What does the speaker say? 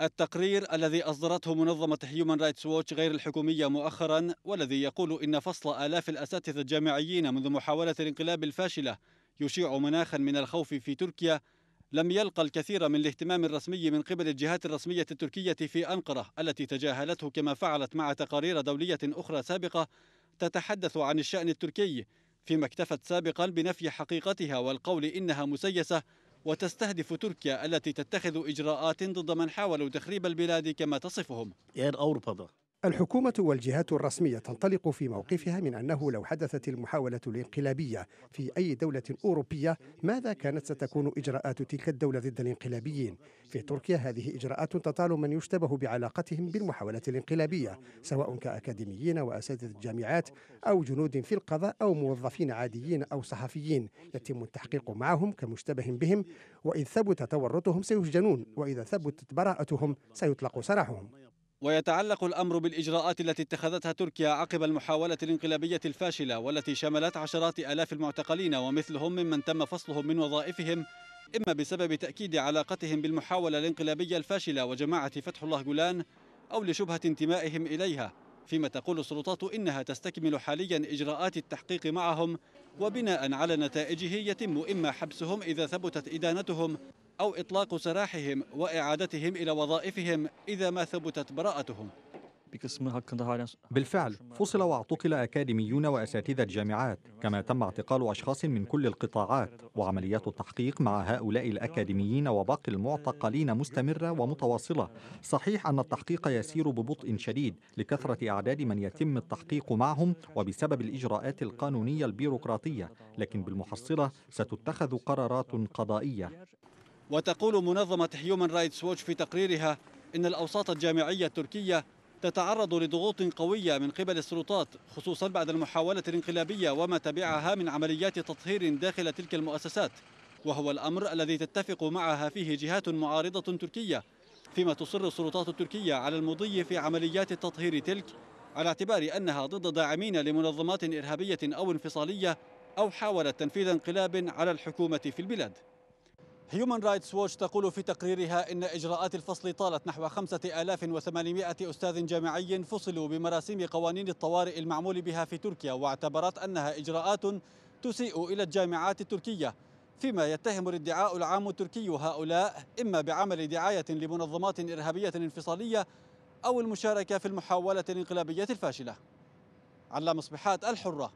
التقرير الذي أصدرته منظمة هيومن رايتس ووتش غير الحكومية مؤخرا والذي يقول إن فصل آلاف الأساتذة الجامعيين منذ محاولة الانقلاب الفاشلة يشيع مناخا من الخوف في تركيا لم يلقى الكثير من الاهتمام الرسمي من قبل الجهات الرسمية التركية في أنقرة التي تجاهلته كما فعلت مع تقارير دولية أخرى سابقة تتحدث عن الشأن التركي فيما اكتفت سابقا بنفي حقيقتها والقول إنها مسيسة وتستهدف تركيا التي تتخذ إجراءات ضد من حاولوا تخريب البلاد كما تصفهم الحكومة والجهات الرسمية تنطلق في موقفها من أنه لو حدثت المحاولة الانقلابية في أي دولة أوروبية ماذا كانت ستكون إجراءات تلك الدولة ضد الانقلابيين في تركيا هذه إجراءات تطال من يشتبه بعلاقتهم بالمحاولة الانقلابية سواء كأكاديميين وأساتذة الجامعات أو جنود في القضاء أو موظفين عاديين أو صحفيين يتم التحقيق معهم كمشتبه بهم وإذا ثبت تورطهم سيسجنون وإذا ثبتت براءتهم سيطلق سراحهم ويتعلق الأمر بالإجراءات التي اتخذتها تركيا عقب المحاولة الانقلابية الفاشلة والتي شملت عشرات ألاف المعتقلين ومثلهم ممن تم فصلهم من وظائفهم إما بسبب تأكيد علاقتهم بالمحاولة الانقلابية الفاشلة وجماعة فتح الله جولان أو لشبهة انتمائهم إليها فيما تقول السلطات إنها تستكمل حاليا إجراءات التحقيق معهم وبناء على نتائجه يتم إما حبسهم إذا ثبتت إدانتهم أو إطلاق سراحهم وإعادتهم إلى وظائفهم إذا ما ثبتت براءتهم بالفعل فصل واعتقل أكاديميون وأساتذة جامعات كما تم اعتقال أشخاص من كل القطاعات وعمليات التحقيق مع هؤلاء الأكاديميين وباقي المعتقلين مستمرة ومتواصلة صحيح أن التحقيق يسير ببطء شديد لكثرة أعداد من يتم التحقيق معهم وبسبب الإجراءات القانونية البيروقراطية لكن بالمحصلة ستتخذ قرارات قضائية وتقول منظمة هيومن رايتس ووتش في تقريرها إن الأوساط الجامعية التركية تتعرض لضغوط قوية من قبل السلطات خصوصا بعد المحاولة الانقلابية وما تبعها من عمليات تطهير داخل تلك المؤسسات وهو الأمر الذي تتفق معها فيه جهات معارضة تركية فيما تصر السلطات التركية على المضي في عمليات تطهير تلك على اعتبار أنها ضد داعمين لمنظمات إرهابية أو انفصالية أو حاولت تنفيذ انقلاب على الحكومة في البلاد هيومن رايتس ووتش تقول في تقريرها إن إجراءات الفصل طالت نحو 5800 أستاذ جامعي فصلوا بمراسيم قوانين الطوارئ المعمول بها في تركيا واعتبرت أنها إجراءات تسيء إلى الجامعات التركية فيما يتهم الادعاء العام التركي هؤلاء إما بعمل دعاية لمنظمات إرهابية انفصالية أو المشاركة في المحاولة الانقلابية الفاشلة علام صبحات الحرة